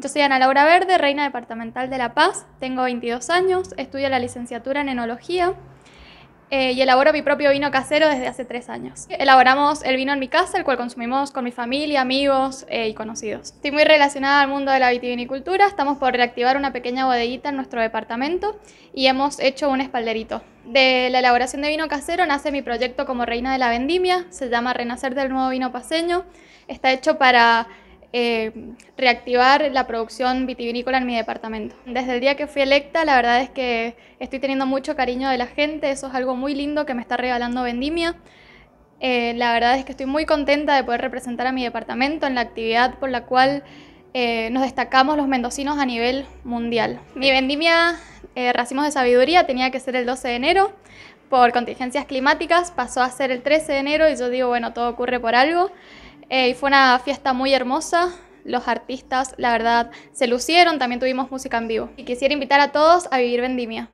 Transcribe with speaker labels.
Speaker 1: Yo soy Ana Laura Verde, reina departamental de La Paz, tengo 22 años, estudio la licenciatura en enología eh, y elaboro mi propio vino casero desde hace tres años. Elaboramos el vino en mi casa, el cual consumimos con mi familia, amigos eh, y conocidos. Estoy muy relacionada al mundo de la vitivinicultura, estamos por reactivar una pequeña bodeguita en nuestro departamento y hemos hecho un espalderito. De la elaboración de vino casero nace mi proyecto como reina de la vendimia, se llama Renacer del Nuevo Vino Paseño, está hecho para eh, reactivar la producción vitivinícola en mi departamento. Desde el día que fui electa, la verdad es que estoy teniendo mucho cariño de la gente, eso es algo muy lindo que me está regalando Vendimia. Eh, la verdad es que estoy muy contenta de poder representar a mi departamento en la actividad por la cual eh, nos destacamos los mendocinos a nivel mundial. Mi vendimia Racimos de Sabiduría tenía que ser el 12 de enero, por contingencias climáticas pasó a ser el 13 de enero y yo digo, bueno, todo ocurre por algo y fue una fiesta muy hermosa. Los artistas, la verdad, se lucieron. También tuvimos música en vivo. Y quisiera invitar a todos a vivir vendimia.